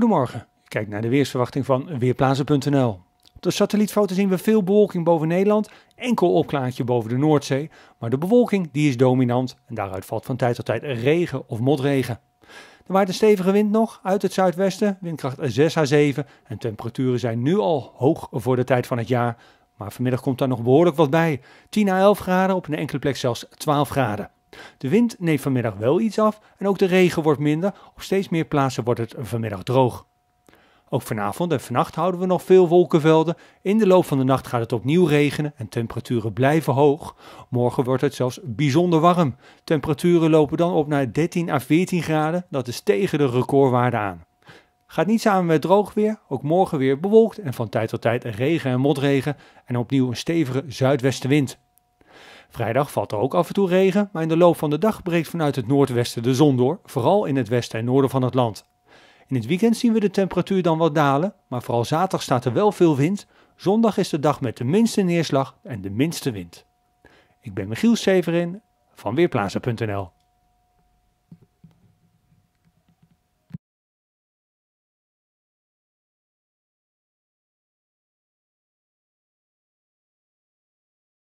Goedemorgen, kijk naar de weersverwachting van Weerplaatsen.nl. Op de satellietfoto zien we veel bewolking boven Nederland, enkel opklaartje boven de Noordzee, maar de bewolking die is dominant en daaruit valt van tijd tot tijd regen of motregen. Er waait een stevige wind nog uit het zuidwesten, windkracht 6 à 7 en temperaturen zijn nu al hoog voor de tijd van het jaar, maar vanmiddag komt daar nog behoorlijk wat bij. 10 à 11 graden, op een enkele plek zelfs 12 graden. De wind neemt vanmiddag wel iets af en ook de regen wordt minder. Op steeds meer plaatsen wordt het vanmiddag droog. Ook vanavond en vannacht houden we nog veel wolkenvelden. In de loop van de nacht gaat het opnieuw regenen en temperaturen blijven hoog. Morgen wordt het zelfs bijzonder warm. Temperaturen lopen dan op naar 13 à 14 graden. Dat is tegen de recordwaarde aan. Gaat niet samen met droog weer, ook morgen weer bewolkt en van tijd tot tijd regen en motregen en opnieuw een stevige zuidwestenwind. Vrijdag valt er ook af en toe regen, maar in de loop van de dag breekt vanuit het noordwesten de zon door, vooral in het westen en noorden van het land. In het weekend zien we de temperatuur dan wat dalen, maar vooral zaterdag staat er wel veel wind. Zondag is de dag met de minste neerslag en de minste wind. Ik ben Michiel Severin van Weerplaatsen.nl